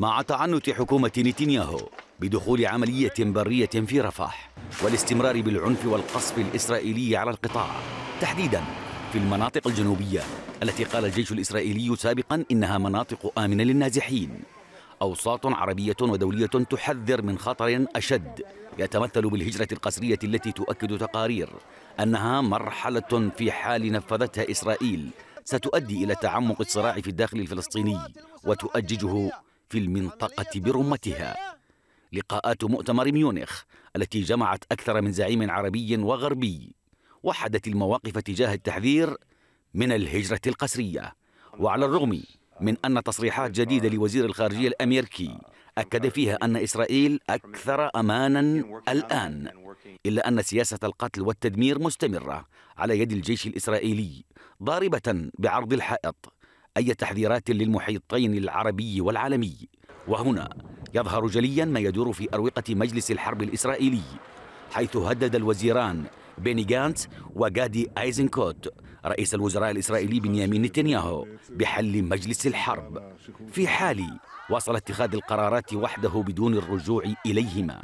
مع تعنت حكومة نتنياهو بدخول عملية برية في رفح والاستمرار بالعنف والقصف الإسرائيلي على القطاع تحديداً في المناطق الجنوبية التي قال الجيش الإسرائيلي سابقاً إنها مناطق آمنة للنازحين أوساط عربية ودولية تحذر من خطر أشد يتمثل بالهجرة القسرية التي تؤكد تقارير أنها مرحلة في حال نفذتها إسرائيل ستؤدي إلى تعمق الصراع في الداخل الفلسطيني وتؤججه في المنطقة برمتها لقاءات مؤتمر ميونخ التي جمعت أكثر من زعيم عربي وغربي وحدت المواقف تجاه التحذير من الهجرة القسرية وعلى الرغم من أن تصريحات جديدة لوزير الخارجية الأمريكي أكد فيها أن إسرائيل أكثر أمانا الآن إلا أن سياسة القتل والتدمير مستمرة على يد الجيش الإسرائيلي ضاربة بعرض الحائط أي تحذيرات للمحيطين العربي والعالمي وهنا يظهر جليا ما يدور في أروقة مجلس الحرب الإسرائيلي حيث هدد الوزيران بيني جانت وغادي ايزنكوت رئيس الوزراء الإسرائيلي بنيامين نتنياهو بحل مجلس الحرب في حال وصل اتخاذ القرارات وحده بدون الرجوع إليهما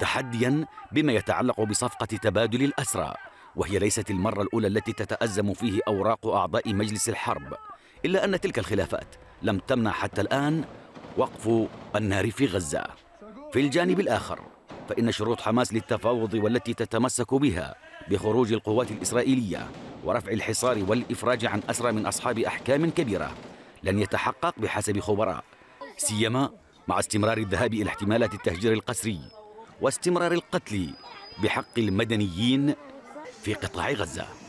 تحديا بما يتعلق بصفقة تبادل الأسرى وهي ليست المرة الأولى التي تتأزم فيه أوراق أعضاء مجلس الحرب إلا أن تلك الخلافات لم تمنع حتى الآن وقف النار في غزة في الجانب الآخر فإن شروط حماس للتفاوض والتي تتمسك بها بخروج القوات الإسرائيلية ورفع الحصار والإفراج عن أسرى من أصحاب أحكام كبيرة لن يتحقق بحسب خبراء سيما مع استمرار الذهاب إلى احتمالات التهجير القسري واستمرار القتل بحق المدنيين في قطاع غزة